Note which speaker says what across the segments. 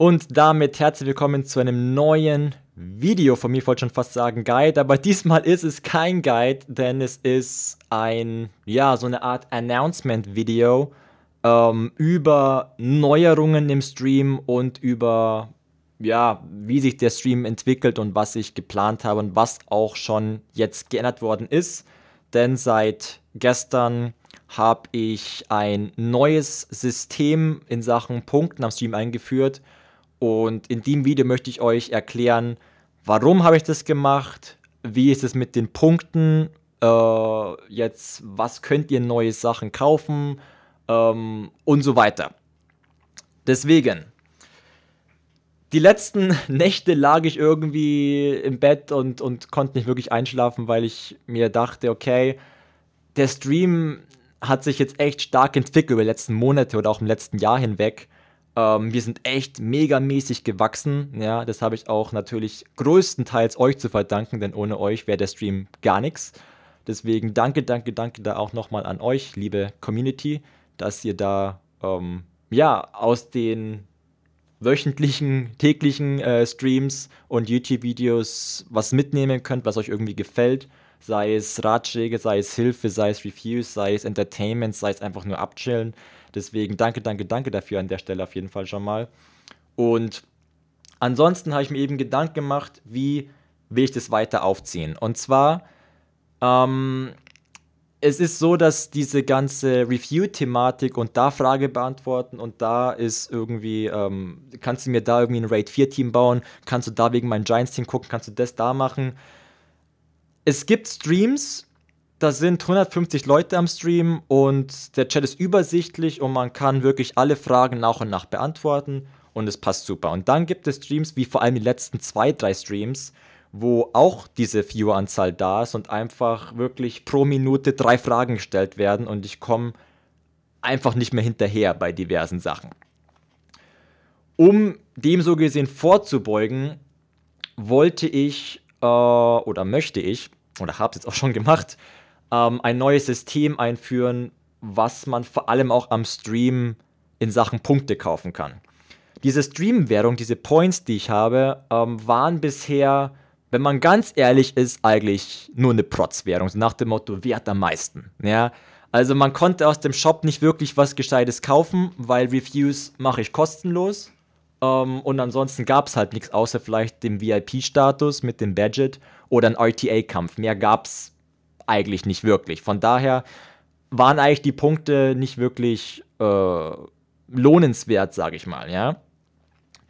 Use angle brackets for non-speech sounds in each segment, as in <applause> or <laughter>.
Speaker 1: Und damit herzlich willkommen zu einem neuen Video von mir. Ich wollte schon fast sagen Guide, aber <laughs> diesmal ist es kein Guide, denn es ist ein, ja, so eine Art Announcement-Video ähm, über Neuerungen im Stream und über, ja, wie sich der Stream entwickelt und was ich geplant habe und was auch schon jetzt geändert worden ist. Denn seit gestern habe ich ein neues System in Sachen Punkten am Stream eingeführt und in dem Video möchte ich euch erklären, warum habe ich das gemacht, wie ist es mit den Punkten, äh, jetzt was könnt ihr neue Sachen kaufen ähm, und so weiter. Deswegen, die letzten <laughs> Nächte lag ich irgendwie im Bett und, und konnte nicht wirklich einschlafen, weil ich mir dachte, okay, der Stream hat sich jetzt echt stark entwickelt über die letzten Monate oder auch im letzten Jahr hinweg. Ähm, wir sind echt megamäßig gewachsen. Ja, das habe ich auch natürlich größtenteils euch zu verdanken, denn ohne euch wäre der Stream gar nichts. Deswegen danke, danke, danke da auch nochmal an euch, liebe Community, dass ihr da ähm, ja aus den wöchentlichen, täglichen äh, Streams und YouTube-Videos was mitnehmen könnt, was euch irgendwie gefällt. Sei es Ratschläge, sei es Hilfe, sei es Reviews, sei es Entertainment, sei es einfach nur abchillen. Deswegen danke, danke, danke dafür an der Stelle auf jeden Fall schon mal. Und ansonsten habe ich mir eben Gedanken gemacht, wie will ich das weiter aufziehen. Und zwar, ähm, es ist so, dass diese ganze Review-Thematik und da Frage beantworten und da ist irgendwie, ähm, kannst du mir da irgendwie ein Raid 4-Team bauen, kannst du da wegen meinem Giants-Team gucken, kannst du das da machen. Es gibt Streams, da sind 150 Leute am Stream und der Chat ist übersichtlich und man kann wirklich alle Fragen nach und nach beantworten und es passt super. Und dann gibt es Streams, wie vor allem die letzten zwei, drei Streams, wo auch diese Viewer-Anzahl da ist und einfach wirklich pro Minute drei Fragen gestellt werden und ich komme einfach nicht mehr hinterher bei diversen Sachen. Um dem so gesehen vorzubeugen, wollte ich äh, oder möchte ich, oder habe es jetzt auch schon gemacht, ähm, ein neues System einführen, was man vor allem auch am Stream in Sachen Punkte kaufen kann. Diese Stream-Währung, diese Points, die ich habe, ähm, waren bisher, wenn man ganz ehrlich ist, eigentlich nur eine Protz-Währung. nach dem Motto, wert am meisten? Ja? Also man konnte aus dem Shop nicht wirklich was Gescheites kaufen, weil Reviews mache ich kostenlos. Ähm, und ansonsten gab es halt nichts außer vielleicht dem VIP-Status mit dem Badget oder ein RTA-Kampf. Mehr gab es eigentlich nicht wirklich. Von daher waren eigentlich die Punkte nicht wirklich äh, lohnenswert, sage ich mal, ja.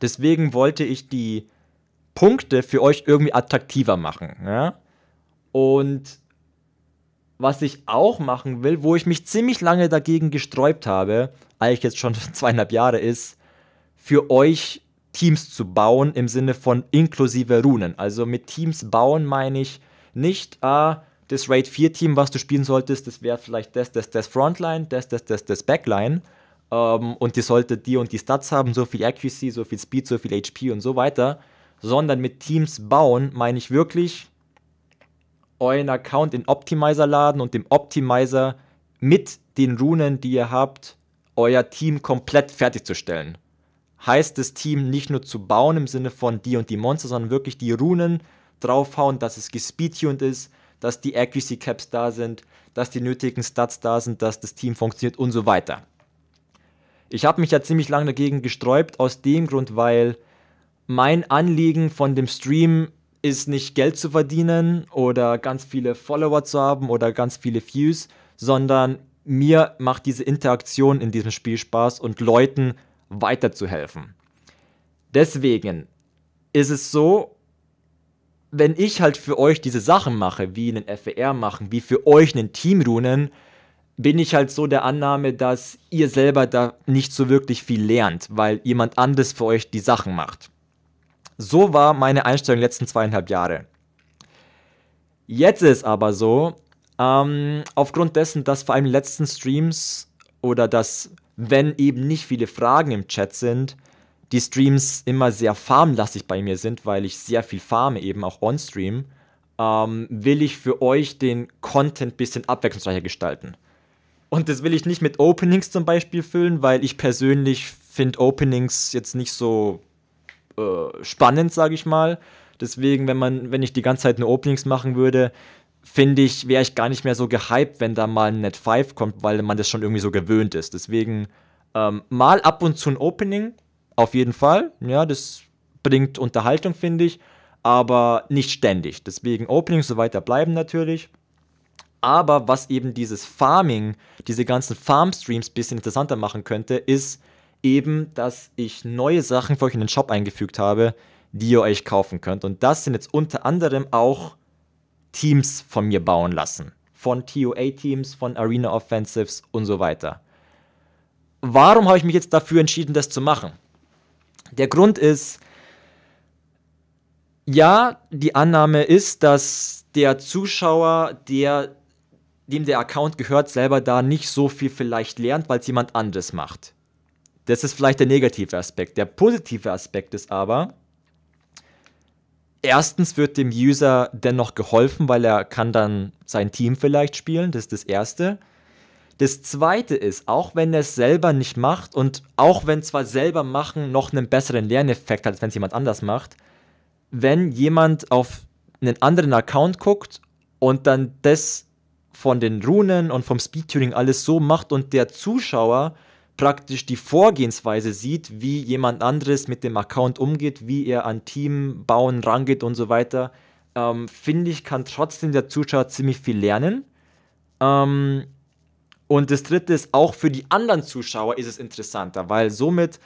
Speaker 1: Deswegen wollte ich die Punkte für euch irgendwie attraktiver machen, ja. Und was ich auch machen will, wo ich mich ziemlich lange dagegen gesträubt habe, eigentlich jetzt schon <laughs> zweieinhalb Jahre, ist, für euch Teams zu bauen im Sinne von inklusive Runen. Also mit Teams bauen meine ich nicht, ah, das Raid 4-Team, was du spielen solltest, das wäre vielleicht das, das, das Frontline, das, das, das, das Backline. Ähm, und die sollte die und die Stats haben, so viel Accuracy, so viel Speed, so viel HP und so weiter. Sondern mit Teams bauen meine ich wirklich euren Account in Optimizer laden und dem Optimizer mit den Runen, die ihr habt, euer Team komplett fertigzustellen. Heißt das Team nicht nur zu bauen im Sinne von die und die Monster, sondern wirklich die Runen draufhauen, dass es gespeedtuned ist, dass die Accuracy Caps da sind, dass die nötigen Stats da sind, dass das Team funktioniert und so weiter. Ich habe mich ja ziemlich lange dagegen gesträubt, aus dem Grund, weil mein Anliegen von dem Stream ist nicht Geld zu verdienen oder ganz viele Follower zu haben oder ganz viele Views, sondern mir macht diese Interaktion in diesem Spiel Spaß und Leuten weiterzuhelfen. Deswegen ist es so, wenn ich halt für euch diese Sachen mache, wie einen FER machen, wie für euch einen Team runen, bin ich halt so der Annahme, dass ihr selber da nicht so wirklich viel lernt, weil jemand anderes für euch die Sachen macht. So war meine Einstellung letzten zweieinhalb Jahre. Jetzt ist aber so, ähm, aufgrund dessen, dass vor allem in den letzten Streams oder dass, wenn eben nicht viele Fragen im Chat sind, die Streams immer sehr farmlastig bei mir sind, weil ich sehr viel farme, eben auch on-stream, ähm, will ich für euch den Content ein bisschen abwechslungsreicher gestalten. Und das will ich nicht mit Openings zum Beispiel füllen, weil ich persönlich finde Openings jetzt nicht so äh, spannend, sage ich mal. Deswegen, wenn man, wenn ich die ganze Zeit nur Openings machen würde, finde ich, wäre ich gar nicht mehr so gehypt, wenn da mal ein Net 5 kommt, weil man das schon irgendwie so gewöhnt ist. Deswegen ähm, mal ab und zu ein Opening, auf jeden Fall. Ja, das bringt Unterhaltung, finde ich. Aber nicht ständig. Deswegen Openings so weiter bleiben natürlich. Aber was eben dieses Farming, diese ganzen Farm-Streams ein bisschen interessanter machen könnte, ist eben, dass ich neue Sachen für euch in den Shop eingefügt habe, die ihr euch kaufen könnt. Und das sind jetzt unter anderem auch Teams von mir bauen lassen. Von TOA-Teams, von Arena Offensives und so weiter. Warum habe ich mich jetzt dafür entschieden, das zu machen? Der Grund ist, ja, die Annahme ist, dass der Zuschauer, der, dem der Account gehört, selber da nicht so viel vielleicht lernt, weil es jemand anderes macht. Das ist vielleicht der negative Aspekt. Der positive Aspekt ist aber, erstens wird dem User dennoch geholfen, weil er kann dann sein Team vielleicht spielen, das ist das Erste. Das zweite ist, auch wenn er es selber nicht macht und auch wenn zwar selber machen noch einen besseren Lerneffekt hat, als wenn es jemand anders macht, wenn jemand auf einen anderen Account guckt und dann das von den Runen und vom Speedtuning alles so macht und der Zuschauer praktisch die Vorgehensweise sieht, wie jemand anderes mit dem Account umgeht, wie er an Team bauen rangeht und so weiter, ähm, finde ich, kann trotzdem der Zuschauer ziemlich viel lernen. Ähm, und das dritte ist, auch für die anderen Zuschauer ist es interessanter, weil somit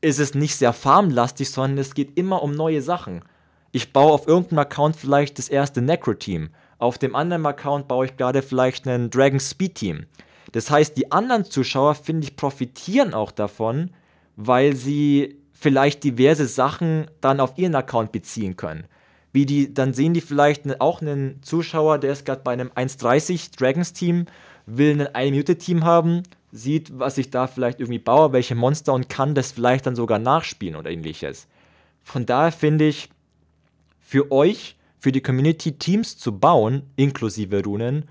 Speaker 1: ist es nicht sehr farmlastig, sondern es geht immer um neue Sachen. Ich baue auf irgendeinem Account vielleicht das erste Necro-Team. Auf dem anderen Account baue ich gerade vielleicht ein Dragon Speed-Team. Das heißt, die anderen Zuschauer, finde ich, profitieren auch davon, weil sie vielleicht diverse Sachen dann auf ihren Account beziehen können. Wie die, dann sehen die vielleicht ne, auch einen Zuschauer, der ist gerade bei einem 1,30 Dragons Team will ein 1-Minute-Team haben, sieht, was ich da vielleicht irgendwie baue, welche Monster und kann das vielleicht dann sogar nachspielen oder ähnliches. Von daher finde ich, für euch, für die Community Teams zu bauen, inklusive Runen,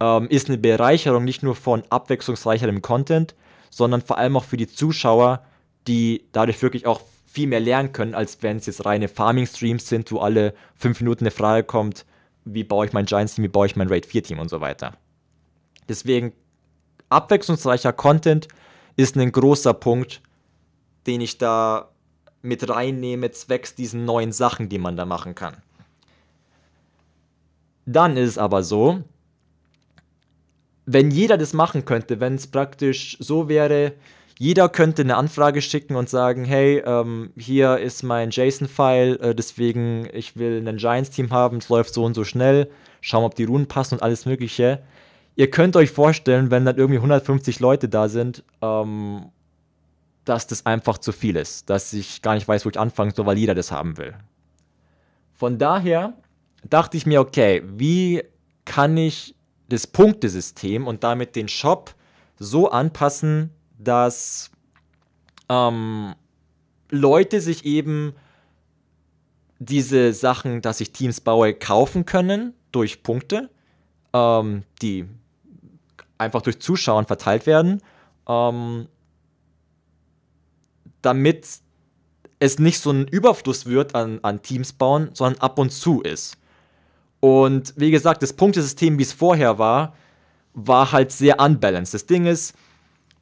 Speaker 1: ähm, ist eine Bereicherung nicht nur von abwechslungsreicherem Content, sondern vor allem auch für die Zuschauer, die dadurch wirklich auch viel mehr lernen können, als wenn es jetzt reine Farming-Streams sind, wo alle fünf Minuten eine Frage kommt, wie baue ich mein Giants-Team, wie baue ich mein Raid 4-Team und so weiter. Deswegen abwechslungsreicher Content ist ein großer Punkt, den ich da mit reinnehme, zwecks diesen neuen Sachen, die man da machen kann. Dann ist es aber so, wenn jeder das machen könnte, wenn es praktisch so wäre, jeder könnte eine Anfrage schicken und sagen, hey, ähm, hier ist mein JSON-File, äh, deswegen ich will ein Giants-Team haben, es läuft so und so schnell, schauen, ob die Runen passen und alles Mögliche ihr könnt euch vorstellen, wenn dann irgendwie 150 Leute da sind, ähm, dass das einfach zu viel ist, dass ich gar nicht weiß, wo ich anfangen soll, weil jeder das haben will. Von daher dachte ich mir, okay, wie kann ich das Punktesystem und damit den Shop so anpassen, dass ähm, Leute sich eben diese Sachen, dass ich Teams baue, kaufen können durch Punkte, ähm, die einfach durch Zuschauen verteilt werden, ähm, damit es nicht so ein Überfluss wird an, an Teams bauen, sondern ab und zu ist. Und wie gesagt, das Punktesystem, wie es vorher war, war halt sehr unbalanced. Das Ding ist,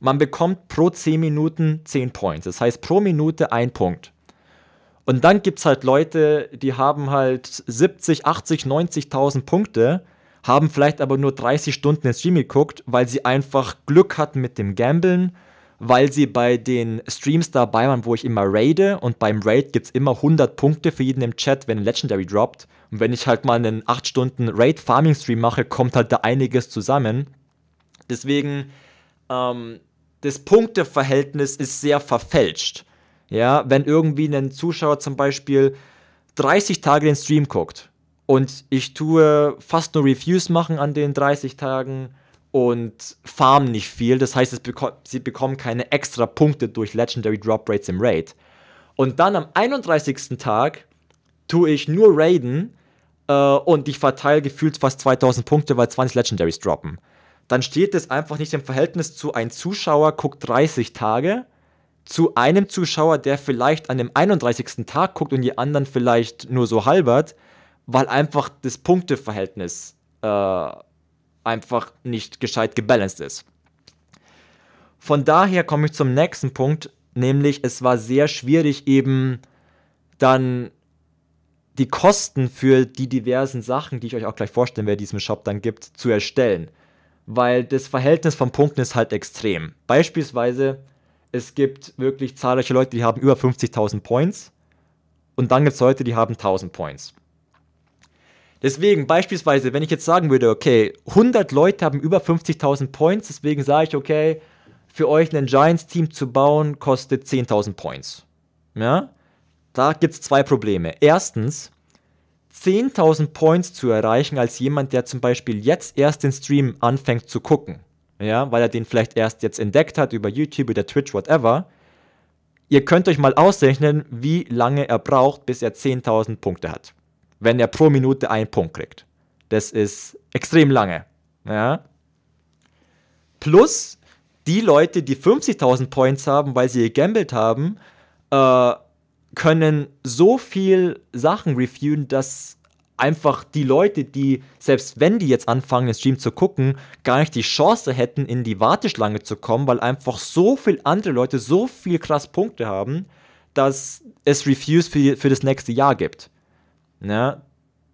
Speaker 1: man bekommt pro 10 Minuten 10 Points. Das heißt pro Minute ein Punkt. Und dann gibt es halt Leute, die haben halt 70, 80, 90.000 Punkte haben vielleicht aber nur 30 Stunden den Stream geguckt, weil sie einfach Glück hatten mit dem Gambeln, weil sie bei den Streams dabei waren, wo ich immer raide und beim Raid gibt es immer 100 Punkte für jeden im Chat, wenn ein Legendary droppt. Und wenn ich halt mal einen 8 Stunden Raid Farming Stream mache, kommt halt da einiges zusammen. Deswegen, ähm, das Punkteverhältnis ist sehr verfälscht. Ja, wenn irgendwie ein Zuschauer zum Beispiel 30 Tage den Stream guckt und ich tue fast nur Reviews machen an den 30 Tagen und farm nicht viel. Das heißt, beko sie bekommen keine extra Punkte durch Legendary Drop Rates im Raid. Und dann am 31. Tag tue ich nur Raiden äh, und ich verteile gefühlt fast 2000 Punkte, weil 20 Legendaries droppen. Dann steht es einfach nicht im Verhältnis zu ein Zuschauer guckt 30 Tage zu einem Zuschauer, der vielleicht an dem 31. Tag guckt und die anderen vielleicht nur so halbert weil einfach das Punkteverhältnis äh, einfach nicht gescheit gebalanced ist. Von daher komme ich zum nächsten Punkt, nämlich es war sehr schwierig eben dann die Kosten für die diversen Sachen, die ich euch auch gleich vorstellen werde, die es Shop dann gibt, zu erstellen. Weil das Verhältnis von Punkten ist halt extrem. Beispielsweise, es gibt wirklich zahlreiche Leute, die haben über 50.000 Points. Und dann gibt es Leute, die haben 1000 Points. Deswegen beispielsweise, wenn ich jetzt sagen würde, okay, 100 Leute haben über 50.000 Points, deswegen sage ich, okay, für euch ein Giants-Team zu bauen, kostet 10.000 Points. Ja? Da gibt es zwei Probleme. Erstens, 10.000 Points zu erreichen als jemand, der zum Beispiel jetzt erst den Stream anfängt zu gucken. Ja, weil er den vielleicht erst jetzt entdeckt hat über YouTube, oder Twitch, whatever. Ihr könnt euch mal ausrechnen, wie lange er braucht, bis er 10.000 Punkte hat wenn er pro Minute einen Punkt kriegt. Das ist extrem lange. Ja? Plus die Leute, die 50.000 Points haben, weil sie gegambelt haben, äh, können so viel Sachen reviewen, dass einfach die Leute, die, selbst wenn die jetzt anfangen, den Stream zu gucken, gar nicht die Chance hätten, in die Warteschlange zu kommen, weil einfach so viele andere Leute so viel krass Punkte haben, dass es Reviews für, für das nächste Jahr gibt. Ja,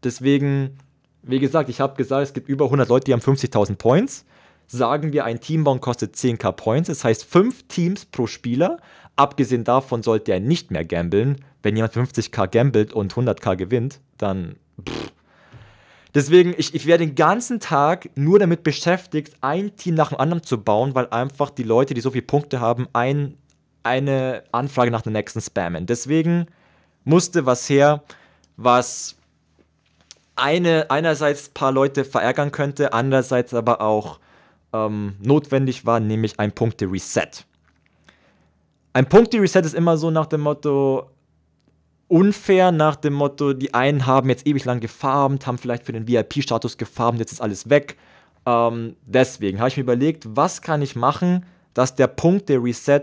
Speaker 1: deswegen, wie gesagt, ich habe gesagt, es gibt über 100 Leute, die haben 50.000 Points. Sagen wir, ein Teambaum kostet 10k Points, das heißt 5 Teams pro Spieler. Abgesehen davon sollte er nicht mehr gambeln. Wenn jemand 50k gambelt und 100k gewinnt, dann. Pff. Deswegen, ich, ich wäre den ganzen Tag nur damit beschäftigt, ein Team nach dem anderen zu bauen, weil einfach die Leute, die so viele Punkte haben, ein, eine Anfrage nach der nächsten spammen. Deswegen musste was her was eine, einerseits ein paar Leute verärgern könnte, andererseits aber auch ähm, notwendig war, nämlich ein Punkte-Reset. Ein Punkte-Reset ist immer so nach dem Motto unfair, nach dem Motto, die einen haben jetzt ewig lang gefarmt, haben vielleicht für den VIP-Status gefarmt, jetzt ist alles weg. Ähm, deswegen habe ich mir überlegt, was kann ich machen, dass der Punkte-Reset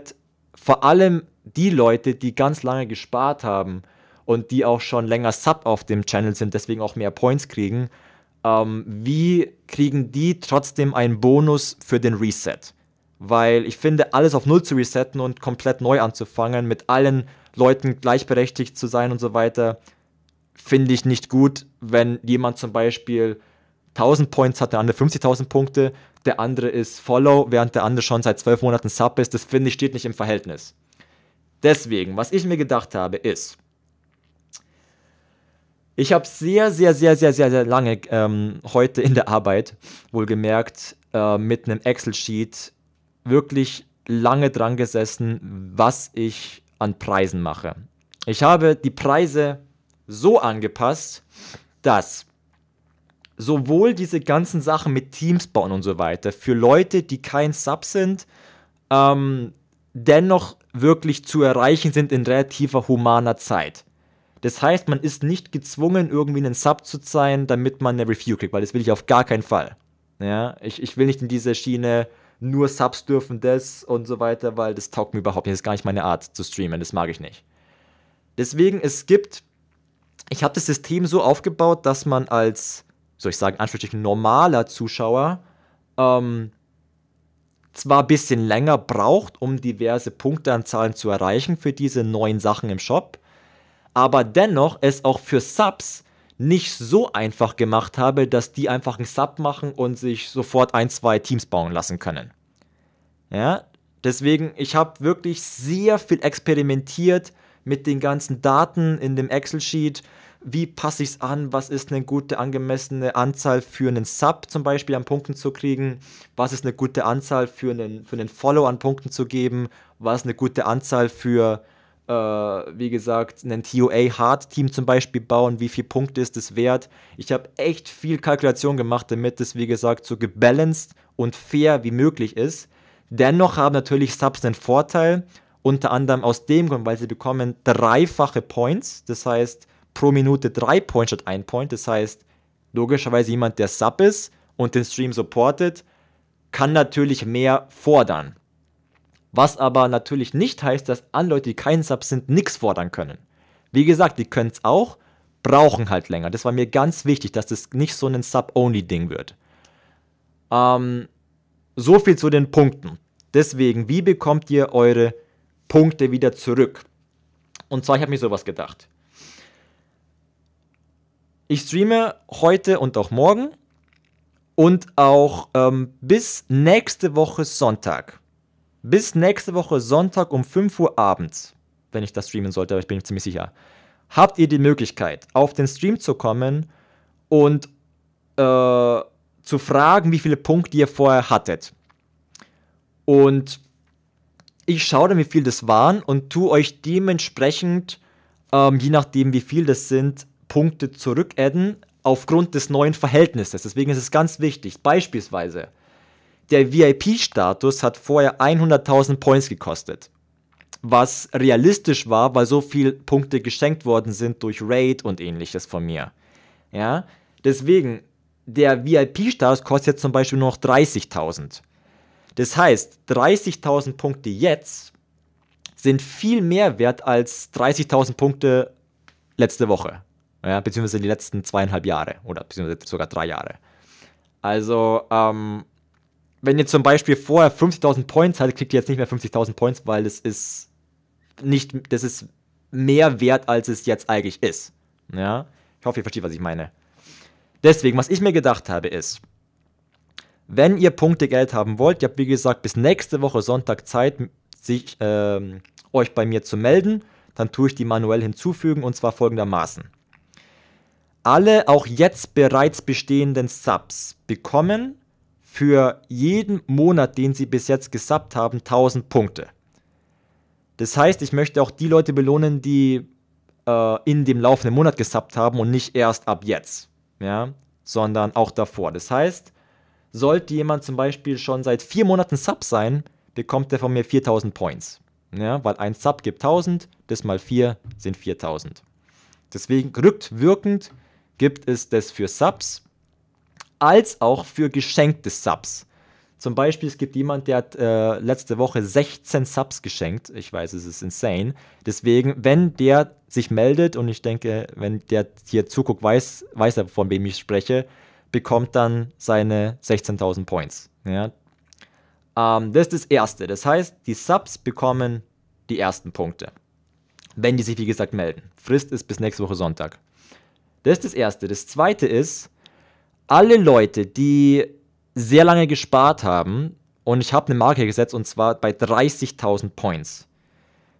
Speaker 1: vor allem die Leute, die ganz lange gespart haben, und die auch schon länger Sub auf dem Channel sind, deswegen auch mehr Points kriegen. Ähm, wie kriegen die trotzdem einen Bonus für den Reset? Weil ich finde, alles auf Null zu resetten und komplett neu anzufangen, mit allen Leuten gleichberechtigt zu sein und so weiter, finde ich nicht gut, wenn jemand zum Beispiel 1000 Points hat, der andere 50.000 Punkte, der andere ist Follow, während der andere schon seit 12 Monaten Sub ist. Das finde ich steht nicht im Verhältnis. Deswegen, was ich mir gedacht habe, ist, ich habe sehr, sehr, sehr, sehr, sehr, sehr lange ähm, heute in der Arbeit wohlgemerkt äh, mit einem Excel-Sheet wirklich lange dran gesessen, was ich an Preisen mache. Ich habe die Preise so angepasst, dass sowohl diese ganzen Sachen mit Teams bauen und so weiter für Leute, die kein Sub sind, ähm, dennoch wirklich zu erreichen sind in relativer humaner Zeit. Das heißt, man ist nicht gezwungen, irgendwie einen Sub zu sein, damit man eine Review kriegt, weil das will ich auf gar keinen Fall. Ja, ich, ich will nicht in dieser Schiene nur Subs dürfen das und so weiter, weil das taugt mir überhaupt nicht. Das ist gar nicht meine Art zu streamen, das mag ich nicht. Deswegen, es gibt, ich habe das System so aufgebaut, dass man als, soll ich sagen, anschließend normaler Zuschauer ähm, zwar ein bisschen länger braucht, um diverse Punkteanzahlen zu erreichen für diese neuen Sachen im Shop, aber dennoch es auch für Subs nicht so einfach gemacht habe, dass die einfach einen Sub machen und sich sofort ein, zwei Teams bauen lassen können. Ja, deswegen, ich habe wirklich sehr viel experimentiert mit den ganzen Daten in dem Excel-Sheet. Wie passe ich es an? Was ist eine gute, angemessene Anzahl für einen Sub zum Beispiel an Punkten zu kriegen? Was ist eine gute Anzahl für einen, für einen Follow an Punkten zu geben? Was ist eine gute Anzahl für, äh, wie gesagt, ein TOA-Hard-Team zum Beispiel bauen, wie viele Punkte ist es wert. Ich habe echt viel Kalkulation gemacht, damit es, wie gesagt, so gebalanced und fair wie möglich ist. Dennoch haben natürlich Subs einen Vorteil, unter anderem aus dem Grund, weil sie bekommen dreifache Points, das heißt pro Minute drei Points statt ein Point, das heißt logischerweise jemand, der Sub ist und den Stream supportet, kann natürlich mehr fordern. Was aber natürlich nicht heißt, dass an Leute, die keinen Sub sind, nichts fordern können. Wie gesagt, die können es auch, brauchen halt länger. Das war mir ganz wichtig, dass das nicht so ein Sub-Only-Ding wird. Ähm, so viel zu den Punkten. Deswegen, wie bekommt ihr eure Punkte wieder zurück? Und zwar, ich habe mir sowas gedacht. Ich streame heute und auch morgen und auch ähm, bis nächste Woche Sonntag bis nächste Woche Sonntag um 5 Uhr abends, wenn ich das streamen sollte, aber ich bin mir ziemlich sicher, habt ihr die Möglichkeit, auf den Stream zu kommen und äh, zu fragen, wie viele Punkte ihr vorher hattet. Und ich schaue dann, wie viel das waren und tue euch dementsprechend, ähm, je nachdem wie viel das sind, Punkte zurückadden aufgrund des neuen Verhältnisses. Deswegen ist es ganz wichtig. Beispielsweise, der VIP-Status hat vorher 100.000 Points gekostet. Was realistisch war, weil so viele Punkte geschenkt worden sind durch Raid und ähnliches von mir. Ja, deswegen, der VIP-Status kostet jetzt zum Beispiel nur noch 30.000. Das heißt, 30.000 Punkte jetzt sind viel mehr wert als 30.000 Punkte letzte Woche. Ja, beziehungsweise die letzten zweieinhalb Jahre oder beziehungsweise sogar drei Jahre. Also, ähm, wenn ihr zum Beispiel vorher 50.000 Points hatte, kriegt ihr jetzt nicht mehr 50.000 Points, weil das ist nicht, das ist mehr wert, als es jetzt eigentlich ist. Ja, ich hoffe, ihr versteht, was ich meine. Deswegen, was ich mir gedacht habe, ist, wenn ihr Punkte Geld haben wollt, ihr habt wie gesagt bis nächste Woche Sonntag Zeit, sich, äh, euch bei mir zu melden, dann tue ich die manuell hinzufügen und zwar folgendermaßen. Alle auch jetzt bereits bestehenden Subs bekommen für jeden Monat, den sie bis jetzt gesubbt haben, 1000 Punkte. Das heißt, ich möchte auch die Leute belohnen, die äh, in dem laufenden Monat gesubbt haben und nicht erst ab jetzt, ja, sondern auch davor. Das heißt, sollte jemand zum Beispiel schon seit vier Monaten Sub sein, bekommt er von mir 4000 Points. Ja, weil ein Sub gibt 1000, das mal 4 sind 4000. Deswegen rückwirkend gibt es das für Subs als auch für geschenkte Subs. Zum Beispiel, es gibt jemand, der hat äh, letzte Woche 16 Subs geschenkt. Ich weiß, es ist insane. Deswegen, wenn der sich meldet und ich denke, wenn der hier zuguckt, weiß, weiß er, von wem ich spreche, bekommt dann seine 16.000 Points. Ja? Ähm, das ist das Erste. Das heißt, die Subs bekommen die ersten Punkte. Wenn die sich, wie gesagt, melden. Frist ist bis nächste Woche Sonntag. Das ist das Erste. Das Zweite ist, alle Leute, die sehr lange gespart haben, und ich habe eine Marke gesetzt und zwar bei 30.000 Points.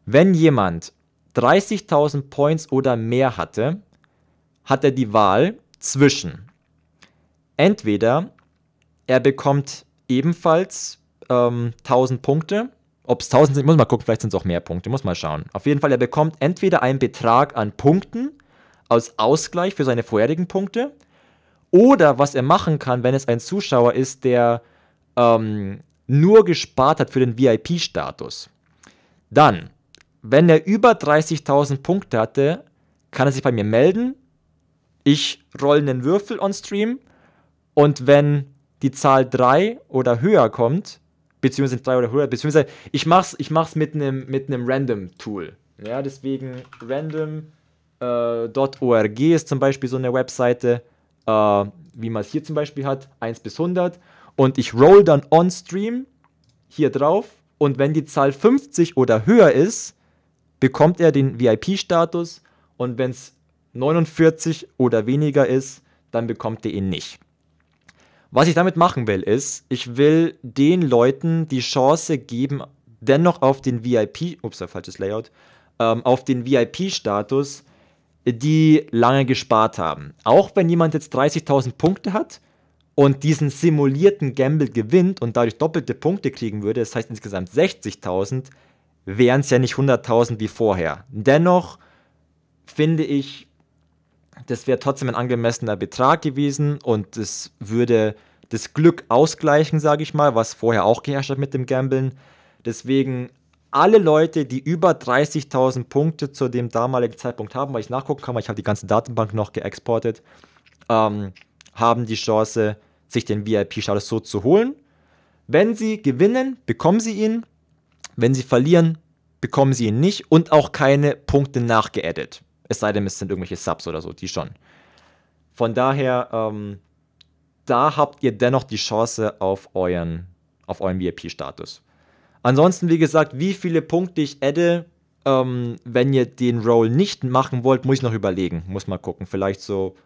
Speaker 1: Wenn jemand 30.000 Points oder mehr hatte, hat er die Wahl zwischen entweder er bekommt ebenfalls ähm, 1000 Punkte, ob es 1000 sind, muss mal gucken, vielleicht sind es auch mehr Punkte, muss mal schauen. Auf jeden Fall, er bekommt entweder einen Betrag an Punkten als Ausgleich für seine vorherigen Punkte oder was er machen kann, wenn es ein Zuschauer ist, der ähm, nur gespart hat für den VIP-Status. Dann, wenn er über 30.000 Punkte hatte, kann er sich bei mir melden. Ich rolle einen Würfel on Stream. Und wenn die Zahl 3 oder höher kommt, beziehungsweise 3 oder höher, beziehungsweise ich mach's, ich mach's mit einem mit Random-Tool. Ja, deswegen random.org äh, ist zum Beispiel so eine Webseite äh, wie man es hier zum Beispiel hat, 1 bis 100 und ich roll dann on Stream hier drauf und wenn die Zahl 50 oder höher ist, bekommt er den VIP-Status und wenn es 49 oder weniger ist, dann bekommt er ihn nicht. Was ich damit machen will, ist, ich will den Leuten die Chance geben, dennoch auf den VIP, ups, falsches Layout, ähm, auf den VIP-Status die lange gespart haben. Auch wenn jemand jetzt 30.000 Punkte hat und diesen simulierten Gamble gewinnt und dadurch doppelte Punkte kriegen würde, das heißt insgesamt 60.000, wären es ja nicht 100.000 wie vorher. Dennoch finde ich, das wäre trotzdem ein angemessener Betrag gewesen und es würde das Glück ausgleichen, sage ich mal, was vorher auch geherrscht hat mit dem Gambeln. Deswegen alle Leute, die über 30.000 Punkte zu dem damaligen Zeitpunkt haben, weil ich nachgucken kann, weil ich habe die ganze Datenbank noch geexportet, ähm, haben die Chance, sich den VIP-Status so zu holen. Wenn sie gewinnen, bekommen sie ihn. Wenn sie verlieren, bekommen sie ihn nicht und auch keine Punkte nachgeedet. Es sei denn, es sind irgendwelche Subs oder so, die schon. Von daher, ähm, da habt ihr dennoch die Chance auf euren, auf euren VIP-Status. Ansonsten, wie gesagt, wie viele Punkte ich adde, ähm, wenn ihr den Roll nicht machen wollt, muss ich noch überlegen. Muss mal gucken. Vielleicht so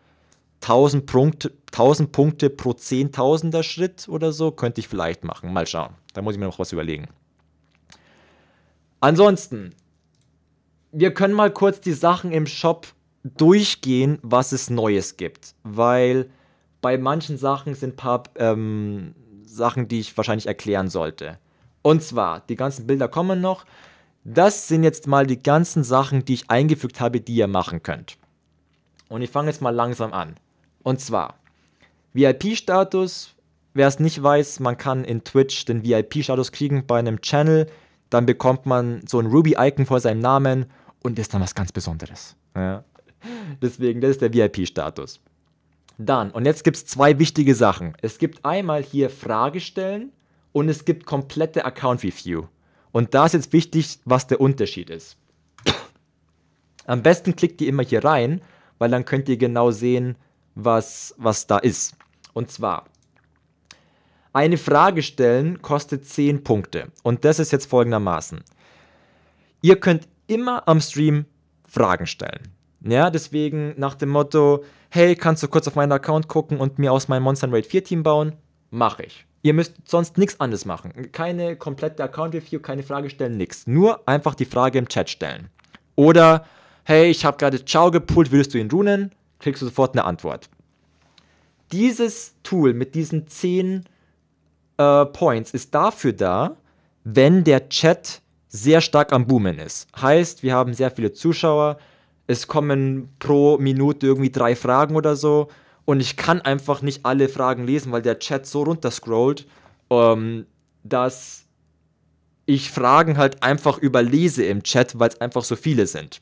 Speaker 1: 1000 Punkte, 1000 Punkte pro 10.000er Schritt oder so könnte ich vielleicht machen. Mal schauen. Da muss ich mir noch was überlegen. Ansonsten, wir können mal kurz die Sachen im Shop durchgehen, was es Neues gibt. Weil bei manchen Sachen sind ein paar ähm, Sachen, die ich wahrscheinlich erklären sollte. Und zwar, die ganzen Bilder kommen noch. Das sind jetzt mal die ganzen Sachen, die ich eingefügt habe, die ihr machen könnt. Und ich fange jetzt mal langsam an. Und zwar, VIP-Status, wer es nicht weiß, man kann in Twitch den VIP-Status kriegen bei einem Channel. Dann bekommt man so ein Ruby-Icon vor seinem Namen und ist dann was ganz Besonderes. Ja. Deswegen, das ist der VIP-Status. Dann, und jetzt gibt es zwei wichtige Sachen. Es gibt einmal hier Fragestellen und es gibt komplette Account Review. Und da ist jetzt wichtig, was der Unterschied ist. Am besten klickt ihr immer hier rein, weil dann könnt ihr genau sehen, was, was da ist. Und zwar, eine Frage stellen kostet 10 Punkte. Und das ist jetzt folgendermaßen. Ihr könnt immer am Stream Fragen stellen. Ja, deswegen nach dem Motto, hey, kannst du kurz auf meinen Account gucken und mir aus meinem Monster Raid 4 Team bauen? Mache ich. Ihr müsst sonst nichts anderes machen. Keine komplette Account-Review, keine Frage stellen, nichts. Nur einfach die Frage im Chat stellen. Oder, hey, ich habe gerade Ciao gepult, würdest du ihn runen? Kriegst du sofort eine Antwort. Dieses Tool mit diesen 10 äh, Points ist dafür da, wenn der Chat sehr stark am Boomen ist. Heißt, wir haben sehr viele Zuschauer, es kommen pro Minute irgendwie drei Fragen oder so. Und ich kann einfach nicht alle Fragen lesen, weil der Chat so runterscrollt, ähm, dass ich Fragen halt einfach überlese im Chat, weil es einfach so viele sind.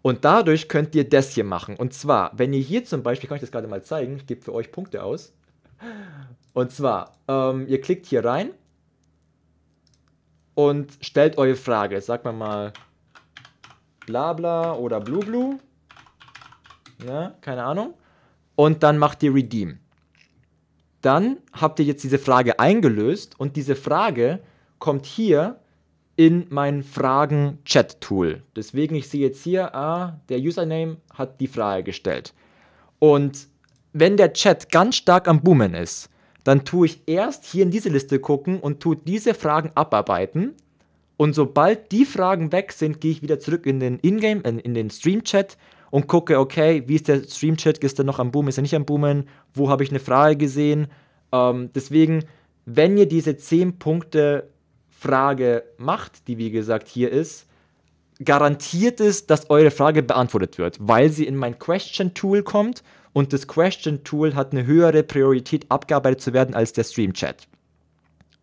Speaker 1: Und dadurch könnt ihr das hier machen. Und zwar, wenn ihr hier zum Beispiel, kann ich das gerade mal zeigen, ich gebe für euch Punkte aus. Und zwar, ähm, ihr klickt hier rein und stellt eure Frage. Sagt wir mal Blabla oder Blublu. Ja, ne, keine Ahnung und dann macht ihr Redeem. Dann habt ihr jetzt diese Frage eingelöst und diese Frage kommt hier in mein Fragen-Chat-Tool. Deswegen, ich sehe jetzt hier, ah, der Username hat die Frage gestellt. Und wenn der Chat ganz stark am Boomen ist, dann tue ich erst hier in diese Liste gucken und tue diese Fragen abarbeiten. Und sobald die Fragen weg sind, gehe ich wieder zurück in den Ingame, in, in den Stream-Chat und gucke, okay, wie ist der Stream-Chat, gestern noch am Boom, ist er nicht am Boomen, wo habe ich eine Frage gesehen. Ähm, deswegen, wenn ihr diese 10 Punkte Frage macht, die wie gesagt hier ist, garantiert es, dass eure Frage beantwortet wird, weil sie in mein Question Tool kommt und das Question Tool hat eine höhere Priorität, abgearbeitet zu werden als der Stream Chat.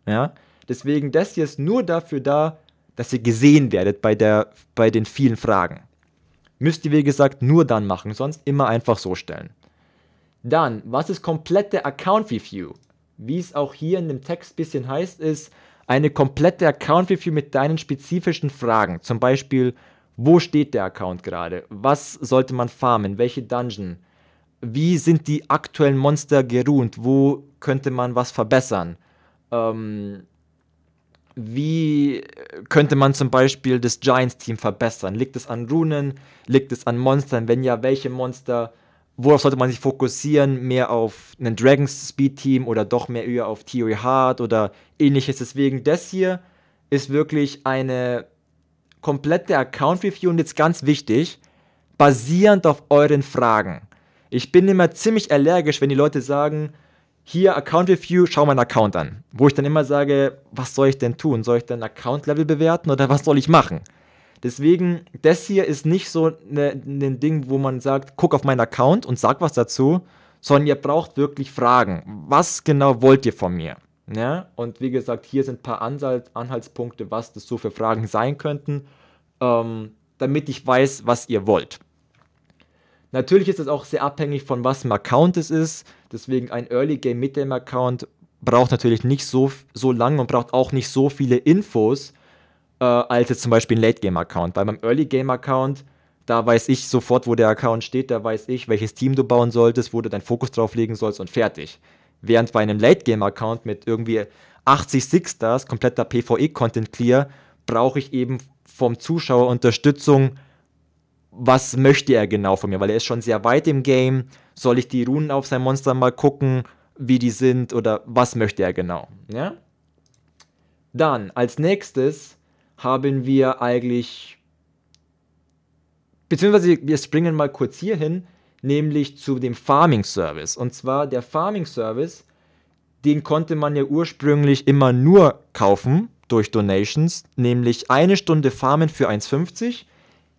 Speaker 1: Ja, deswegen das hier ist nur dafür da, dass ihr gesehen werdet bei der bei den vielen Fragen. Müsst ihr, wie gesagt, nur dann machen, sonst immer einfach so stellen. Dann, was ist komplette Account Review? Wie es auch hier in dem Text ein bisschen heißt, ist eine komplette Account Review mit deinen spezifischen Fragen. Zum Beispiel, wo steht der Account gerade? Was sollte man farmen? Welche Dungeon? Wie sind die aktuellen Monster geruht? Wo könnte man was verbessern? Ähm, wie könnte man zum Beispiel das Giants-Team verbessern? Liegt es an Runen? Liegt es an Monstern? Wenn ja, welche Monster? Worauf sollte man sich fokussieren? Mehr auf einen Dragons-Speed-Team oder doch mehr eher auf Theory Hard oder ähnliches? Deswegen, das hier ist wirklich eine komplette Account-Review und jetzt ganz wichtig, basierend auf euren Fragen. Ich bin immer ziemlich allergisch, wenn die Leute sagen, hier Account Review, schau meinen Account an. Wo ich dann immer sage, was soll ich denn tun? Soll ich denn Account Level bewerten oder was soll ich machen? Deswegen, das hier ist nicht so ne, ein Ding, wo man sagt, guck auf meinen Account und sag was dazu, sondern ihr braucht wirklich Fragen. Was genau wollt ihr von mir? Ja? Und wie gesagt, hier sind ein paar Anhaltspunkte, was das so für Fragen sein könnten, ähm, damit ich weiß, was ihr wollt. Natürlich ist es auch sehr abhängig von was im Account es ist. Deswegen ein Early Game mit dem Account braucht natürlich nicht so, so lange und braucht auch nicht so viele Infos äh, als jetzt zum Beispiel ein Late Game Account. Weil beim Early Game Account, da weiß ich sofort, wo der Account steht, da weiß ich, welches Team du bauen solltest, wo du deinen Fokus drauf legen sollst und fertig. Während bei einem Late Game Account mit irgendwie 80 Six Stars, kompletter PvE Content Clear, brauche ich eben vom Zuschauer Unterstützung was möchte er genau von mir, weil er ist schon sehr weit im Game. Soll ich die Runen auf sein Monster mal gucken, wie die sind oder was möchte er genau? Ja? Dann als nächstes haben wir eigentlich, beziehungsweise wir springen mal kurz hier hin, nämlich zu dem Farming Service. Und zwar der Farming Service, den konnte man ja ursprünglich immer nur kaufen durch Donations, nämlich eine Stunde Farmen für 1,50.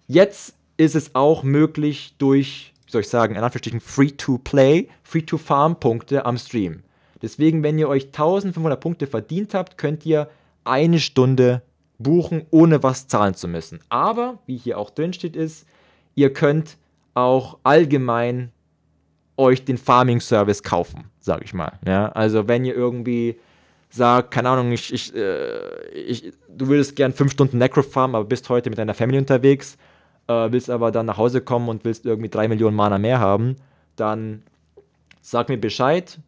Speaker 1: Jetzt ist es auch möglich durch, wie soll ich sagen, in Anführungsstrichen Free-to-Play, Free-to-Farm-Punkte am Stream. Deswegen, wenn ihr euch 1500 Punkte verdient habt, könnt ihr eine Stunde buchen, ohne was zahlen zu müssen. Aber, wie hier auch drin steht, ist, ihr könnt auch allgemein euch den Farming-Service kaufen, sage ich mal. Ja, also wenn ihr irgendwie sagt, keine Ahnung, ich, ich, äh, ich, du würdest gern fünf Stunden Necrofarm, aber bist heute mit deiner Family unterwegs, äh, willst aber dann nach Hause kommen und willst irgendwie 3 Millionen Mana mehr haben, dann sag mir Bescheid,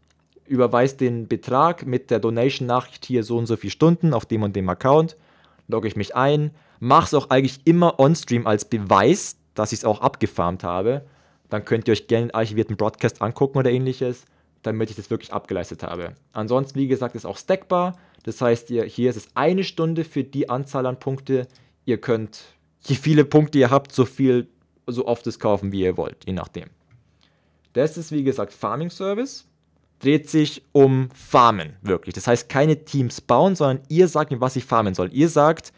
Speaker 1: überweist den Betrag mit der Donation-Nachricht hier so und so viele Stunden auf dem und dem Account, logge ich mich ein, es auch eigentlich immer on-stream als Beweis, dass ich es auch abgefarmt habe. Dann könnt ihr euch gerne einen archivierten Broadcast angucken oder ähnliches, damit ich das wirklich abgeleistet habe. Ansonsten, wie gesagt, ist auch stackbar. Das heißt, ihr, hier ist es eine Stunde für die Anzahl an Punkte. Ihr könnt je viele Punkte ihr habt, so viel, so oft es kaufen, wie ihr wollt, je nachdem. Das ist, wie gesagt, Farming Service. Dreht sich um Farmen, wirklich. Das heißt, keine Teams bauen, sondern ihr sagt mir, was ich farmen soll. Ihr sagt,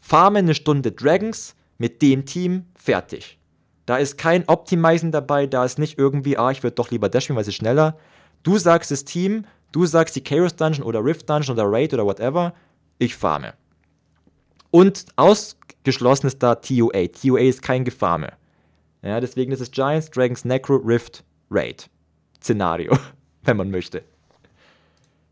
Speaker 1: farme eine Stunde Dragons mit dem Team, fertig. Da ist kein Optimizen dabei, da ist nicht irgendwie, ah, ich würde doch lieber das spielen, weil es ist schneller. Du sagst das Team, du sagst die Chaos Dungeon oder Rift Dungeon oder Raid oder whatever, ich farme. Und ausgeschlossen ist da TUA. TUA ist kein Gefahr mehr. Ja, deswegen ist es Giants, Dragons, Necro, Rift, Raid. Szenario, <laughs> wenn man möchte.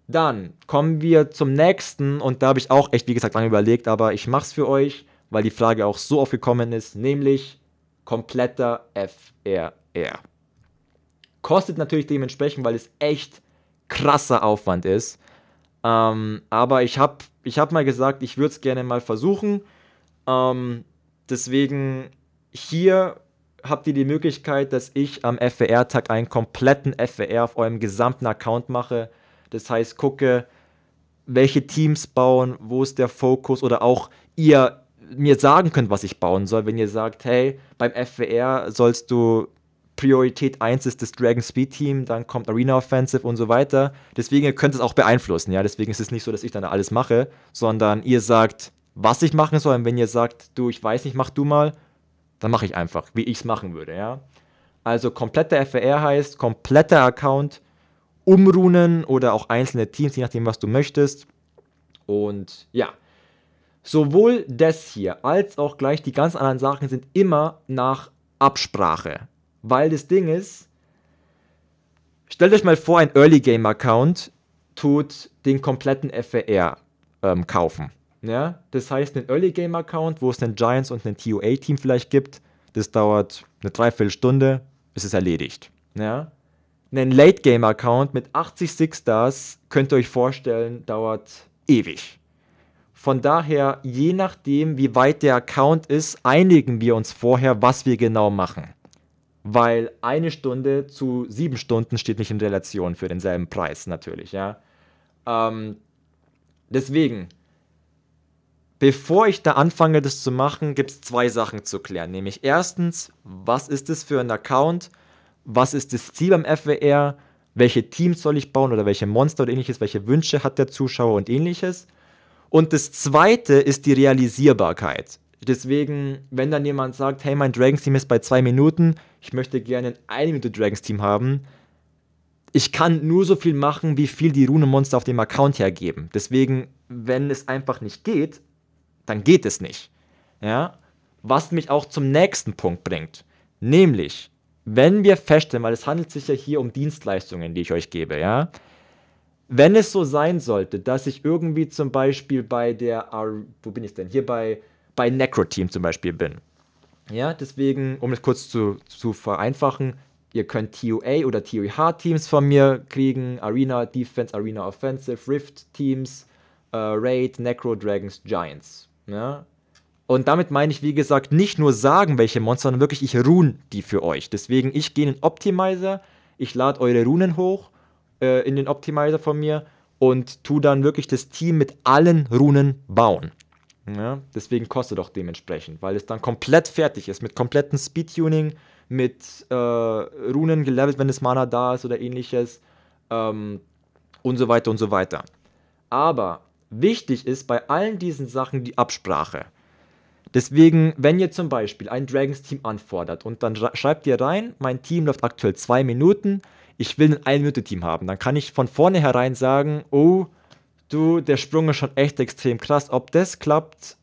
Speaker 1: Dann kommen wir zum nächsten und da habe ich auch echt, wie gesagt, lange überlegt, aber ich mache es für euch, weil die Frage auch so oft gekommen ist, nämlich kompletter FRR. Kostet natürlich dementsprechend, weil es echt krasser Aufwand ist. Ähm, aber ich habe ich hab mal gesagt, ich würde es gerne mal versuchen. Ähm, deswegen hier habt ihr die Möglichkeit, dass ich am FWR-Tag einen kompletten FWR auf eurem gesamten Account mache. Das heißt, gucke, welche Teams bauen, wo ist der Fokus oder auch ihr mir sagen könnt, was ich bauen soll, wenn ihr sagt, hey, beim FWR sollst du Priorität 1 ist das Dragon Speed Team, dann kommt Arena Offensive und so weiter. Deswegen, ihr könnt es auch beeinflussen, ja. Deswegen ist es nicht so, dass ich dann alles mache, sondern ihr sagt, was ich machen soll. Und wenn ihr sagt, du, ich weiß nicht, mach du mal, dann mache ich einfach, wie ich es machen würde, ja. Also kompletter FAR heißt, kompletter Account, umrunen oder auch einzelne Teams, je nachdem, was du möchtest. Und ja, sowohl das hier als auch gleich die ganz anderen Sachen sind immer nach Absprache. Weil das Ding ist, stellt euch mal vor, ein Early Game Account tut den kompletten FAR ähm, kaufen. Ja? Das heißt, ein Early Game Account, wo es einen Giants und ein TOA-Team vielleicht gibt, das dauert eine Dreiviertelstunde, ist es erledigt. Ja? Ein Late Game Account mit 80 Six Stars, könnt ihr euch vorstellen, dauert ewig. Von daher, je nachdem, wie weit der Account ist, einigen wir uns vorher, was wir genau machen weil eine Stunde zu sieben Stunden steht nicht in Relation für denselben Preis natürlich, ja. Ähm, deswegen, bevor ich da anfange, das zu machen, gibt es zwei Sachen zu klären. Nämlich erstens, was ist das für ein Account? Was ist das Ziel beim FWR? Welche Teams soll ich bauen oder welche Monster oder ähnliches? Welche Wünsche hat der Zuschauer und ähnliches? Und das zweite ist die Realisierbarkeit. Deswegen, wenn dann jemand sagt, hey, mein Dragons Team ist bei zwei Minuten, ich möchte gerne ein 1 Minute Dragons Team haben, ich kann nur so viel machen, wie viel die Rune-Monster auf dem Account hergeben. Deswegen, wenn es einfach nicht geht, dann geht es nicht. Ja? Was mich auch zum nächsten Punkt bringt. Nämlich, wenn wir feststellen, weil es handelt sich ja hier um Dienstleistungen, die ich euch gebe, ja. Wenn es so sein sollte, dass ich irgendwie zum Beispiel bei der, wo bin ich denn? Hier bei bei Team zum Beispiel bin. Ja, deswegen, um es kurz zu, zu vereinfachen, ihr könnt TOA oder TOH-Teams von mir kriegen, Arena Defense, Arena Offensive, Rift-Teams, äh, Raid, Necro, Dragons, Giants. Ja? Und damit meine ich, wie gesagt, nicht nur sagen, welche Monster, sondern wirklich, ich rune die für euch. Deswegen, ich gehe in den Optimizer, ich lade eure Runen hoch äh, in den Optimizer von mir und tu dann wirklich das Team mit allen Runen bauen. Ja, deswegen kostet auch dementsprechend, weil es dann komplett fertig ist, mit kompletten Speedtuning, mit äh, Runen gelevelt, wenn das Mana da ist oder ähnliches ähm, und so weiter und so weiter. Aber wichtig ist bei allen diesen Sachen die Absprache. Deswegen, wenn ihr zum Beispiel ein Dragons-Team anfordert und dann schreibt ihr rein, mein Team läuft aktuell zwei Minuten, ich will ein 1-Minute-Team haben, dann kann ich von vornherein sagen, oh, du, der Sprung ist schon echt extrem krass. Ob das klappt,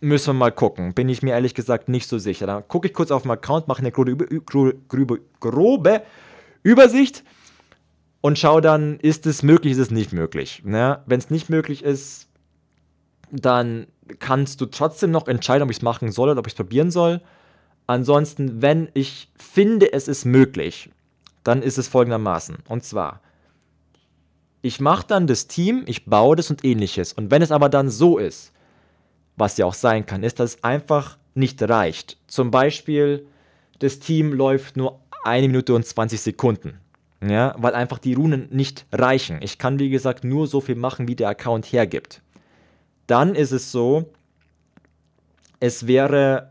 Speaker 1: müssen wir mal gucken. Bin ich mir ehrlich gesagt nicht so sicher. Dann gucke ich kurz auf den Account, mache eine grobe, grobe, grobe Übersicht und schaue dann, ist es möglich, ist es nicht möglich. Ne? Wenn es nicht möglich ist, dann kannst du trotzdem noch entscheiden, ob ich es machen soll oder ob ich es probieren soll. Ansonsten, wenn ich finde, es ist möglich, dann ist es folgendermaßen. Und zwar, ich mache dann das Team, ich baue das und ähnliches. Und wenn es aber dann so ist, was ja auch sein kann, ist, dass es einfach nicht reicht. Zum Beispiel, das Team läuft nur eine Minute und 20 Sekunden. Ja, weil einfach die Runen nicht reichen. Ich kann, wie gesagt, nur so viel machen, wie der Account hergibt. Dann ist es so, es wäre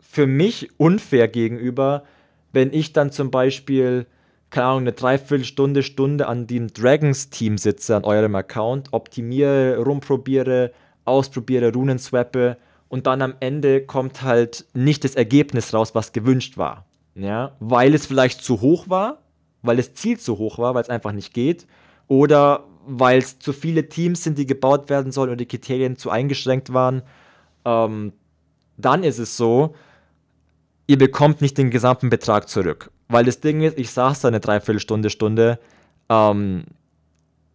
Speaker 1: für mich unfair gegenüber, wenn ich dann zum Beispiel keine Ahnung, eine Dreiviertelstunde, Stunde an dem Dragons-Team sitze, an eurem Account, optimiere, rumprobiere, ausprobiere, Runen swappe und dann am Ende kommt halt nicht das Ergebnis raus, was gewünscht war. Ja, weil es vielleicht zu hoch war, weil das Ziel zu hoch war, weil es einfach nicht geht oder weil es zu viele Teams sind, die gebaut werden sollen und die Kriterien zu eingeschränkt waren. Ähm, dann ist es so, ihr bekommt nicht den gesamten Betrag zurück. Weil das Ding ist, ich saß da eine Dreiviertelstunde, Stunde. Ähm,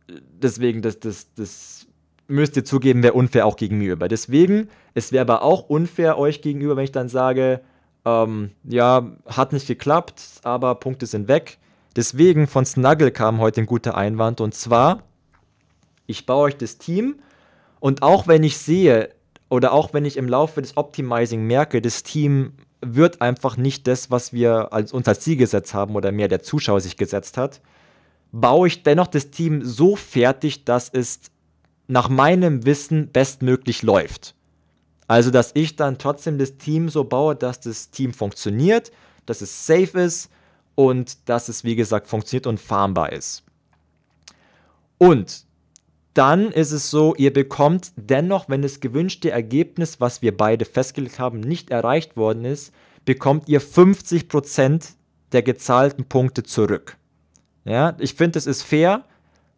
Speaker 1: deswegen, das, das, das müsst ihr zugeben, wäre unfair auch gegenüber. Deswegen, es wäre aber auch unfair euch gegenüber, wenn ich dann sage, ähm, ja, hat nicht geklappt, aber Punkte sind weg. Deswegen von Snuggle kam heute ein guter Einwand und zwar, ich baue euch das Team und auch wenn ich sehe oder auch wenn ich im Laufe des Optimizing merke, das Team wird einfach nicht das, was wir als, uns als Ziel gesetzt haben oder mehr der Zuschauer sich gesetzt hat, baue ich dennoch das Team so fertig, dass es nach meinem Wissen bestmöglich läuft. Also, dass ich dann trotzdem das Team so baue, dass das Team funktioniert, dass es safe ist und dass es, wie gesagt, funktioniert und farmbar ist. Und dann ist es so, ihr bekommt dennoch, wenn das gewünschte Ergebnis, was wir beide festgelegt haben, nicht erreicht worden ist, bekommt ihr 50% der gezahlten Punkte zurück. Ja, ich finde, das ist fair,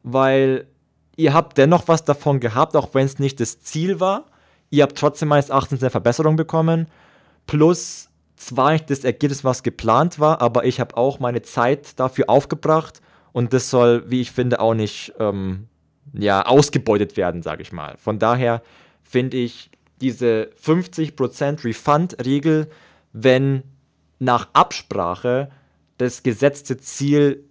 Speaker 1: weil ihr habt dennoch was davon gehabt, auch wenn es nicht das Ziel war. Ihr habt trotzdem meines Erachtens eine Verbesserung bekommen. Plus, zwar nicht das Ergebnis, was geplant war, aber ich habe auch meine Zeit dafür aufgebracht. Und das soll, wie ich finde, auch nicht ähm, ja, ausgebeutet werden, sage ich mal. Von daher finde ich diese 50% Refund-Regel, wenn nach Absprache das gesetzte Ziel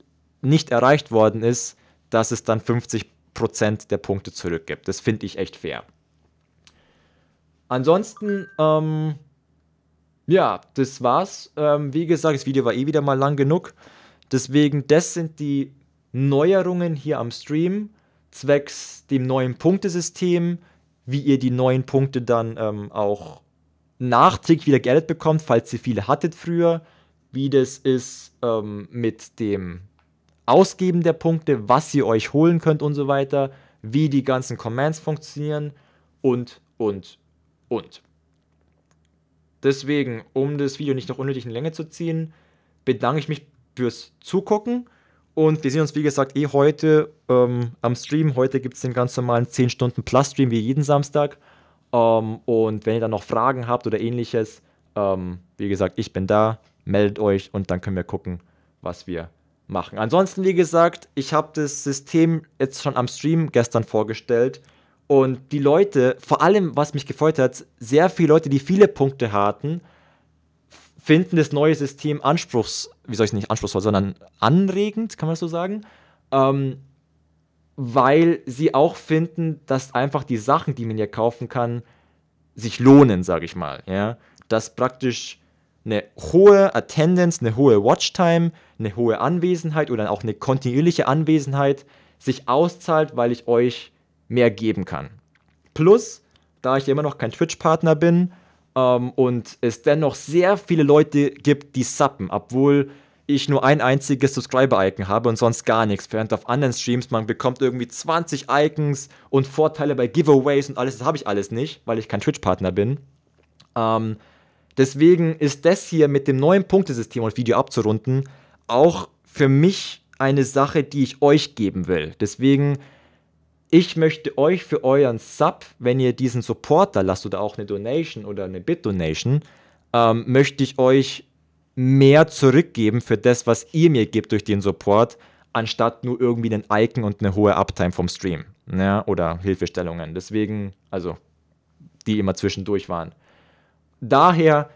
Speaker 1: nicht erreicht worden ist, dass es dann 50% der Punkte zurückgibt. Das finde ich echt fair. Ansonsten, ähm, ja, das war's. Ähm, wie gesagt, das Video war eh wieder mal lang genug. Deswegen, das sind die Neuerungen hier am Stream zwecks dem neuen Punktesystem, wie ihr die neuen Punkte dann ähm, auch nachträglich wieder Geld bekommt, falls ihr viele hattet früher, wie das ist ähm, mit dem Ausgeben der Punkte, was ihr euch holen könnt und so weiter, wie die ganzen Commands funktionieren und, und, und. Deswegen, um das Video nicht noch unnötig in Länge zu ziehen, bedanke ich mich fürs Zugucken. Und wir sehen uns, wie gesagt, eh heute ähm, am Stream. Heute gibt es den ganz normalen 10 Stunden Plus-Stream wie jeden Samstag. Ähm, und wenn ihr dann noch Fragen habt oder ähnliches, ähm, wie gesagt, ich bin da, meldet euch und dann können wir gucken, was wir machen. Ansonsten, wie gesagt, ich habe das System jetzt schon am Stream gestern vorgestellt. Und die Leute, vor allem was mich gefreut hat, sehr viele Leute, die viele Punkte hatten, finden das neue System anspruchs, wie soll ich nicht anspruchsvoll, sondern anregend, kann man das so sagen, ähm, weil sie auch finden, dass einfach die Sachen, die man hier kaufen kann, sich lohnen, sage ich mal. Ja? Dass praktisch eine hohe Attendance, eine hohe Watchtime, eine hohe Anwesenheit oder auch eine kontinuierliche Anwesenheit sich auszahlt, weil ich euch mehr geben kann. Plus, da ich immer noch kein Twitch-Partner bin, ähm, und es dennoch sehr viele Leute gibt, die suppen, obwohl ich nur ein einziges Subscriber-Icon habe und sonst gar nichts. Während auf anderen Streams man bekommt irgendwie 20 Icons und Vorteile bei Giveaways und alles, das habe ich alles nicht, weil ich kein Twitch-Partner bin. Ähm, deswegen ist das hier mit dem neuen Punktesystem und Video abzurunden auch für mich eine Sache, die ich euch geben will. Deswegen ich möchte euch für euren Sub, wenn ihr diesen Supporter lasst oder auch eine Donation oder eine Bit-Donation, ähm, möchte ich euch mehr zurückgeben für das, was ihr mir gebt durch den Support, anstatt nur irgendwie einen Icon und eine hohe Uptime vom Stream ja, ne, oder Hilfestellungen. Deswegen, also, die immer zwischendurch waren. Daher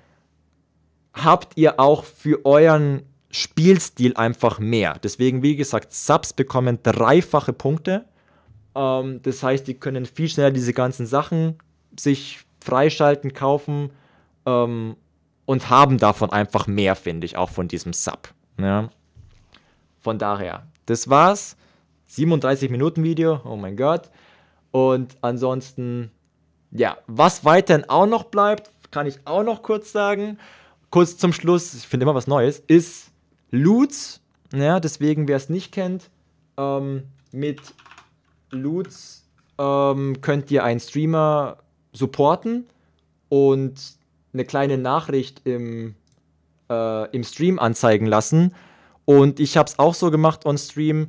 Speaker 1: habt ihr auch für euren Spielstil einfach mehr. Deswegen, wie gesagt, Subs bekommen dreifache Punkte ähm, das heißt, die können viel schneller diese ganzen Sachen sich freischalten, kaufen ähm, und haben davon einfach mehr, finde ich, auch von diesem Sub. Ja. Ne? Von daher, das war's. 37 Minuten Video, oh mein Gott. Und ansonsten, ja, was weiterhin auch noch bleibt, kann ich auch noch kurz sagen. Kurz zum Schluss, ich finde immer was Neues, ist Loots. Ja, ne? deswegen, wer es nicht kennt, ähm, mit Loots ähm, könnt ihr einen Streamer supporten und eine kleine Nachricht im, äh, im Stream anzeigen lassen. Und ich habe es auch so gemacht on Stream.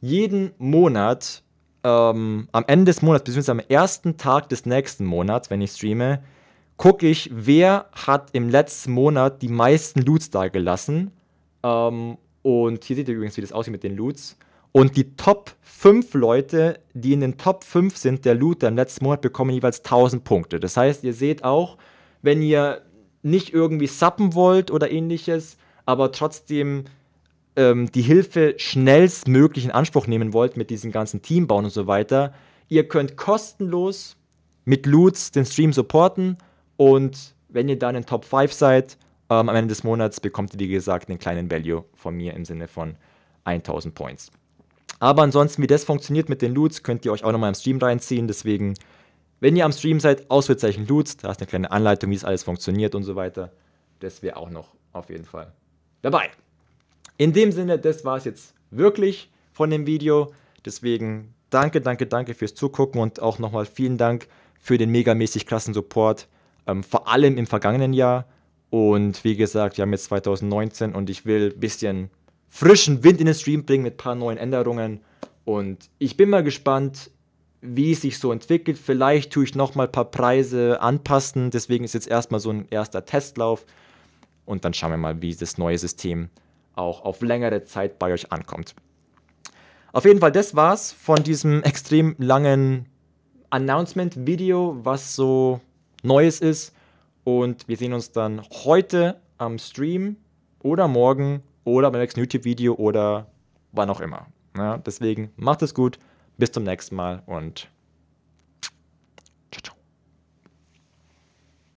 Speaker 1: Jeden Monat, ähm, am Ende des Monats, beziehungsweise am ersten Tag des nächsten Monats, wenn ich streame, gucke ich, wer hat im letzten Monat die meisten Loots dagelassen. Ähm, und hier seht ihr übrigens, wie das aussieht mit den Loots. Und die Top 5 Leute, die in den Top 5 sind der Looter im letzten Monat, bekommen jeweils 1000 Punkte. Das heißt, ihr seht auch, wenn ihr nicht irgendwie sappen wollt oder ähnliches, aber trotzdem ähm, die Hilfe schnellstmöglich in Anspruch nehmen wollt mit diesem ganzen Teambauen und so weiter, ihr könnt kostenlos mit Loots den Stream supporten und wenn ihr dann in Top 5 seid, ähm, am Ende des Monats bekommt ihr, wie gesagt, einen kleinen Value von mir im Sinne von 1000 Points. Aber ansonsten, wie das funktioniert mit den Loots, könnt ihr euch auch nochmal im Stream reinziehen. Deswegen, wenn ihr am Stream seid, Ausrufezeichen Loots, da ist eine kleine Anleitung, wie es alles funktioniert und so weiter. Das wäre auch noch auf jeden Fall dabei. In dem Sinne, das war es jetzt wirklich von dem Video. Deswegen danke, danke, danke fürs Zugucken und auch nochmal vielen Dank für den megamäßig krassen Support, ähm, vor allem im vergangenen Jahr. Und wie gesagt, wir haben jetzt 2019 und ich will ein bisschen frischen Wind in den Stream bringen mit ein paar neuen Änderungen. Und ich bin mal gespannt, wie es sich so entwickelt. Vielleicht tue ich nochmal ein paar Preise anpassen. Deswegen ist jetzt erstmal so ein erster Testlauf. Und dann schauen wir mal, wie das neue System auch auf längere Zeit bei euch ankommt. Auf jeden Fall, das war's von diesem extrem langen Announcement-Video, was so Neues ist. Und wir sehen uns dann heute am Stream oder morgen oder beim nächsten YouTube-Video oder wann auch immer. Ja, deswegen macht es gut, bis zum nächsten Mal und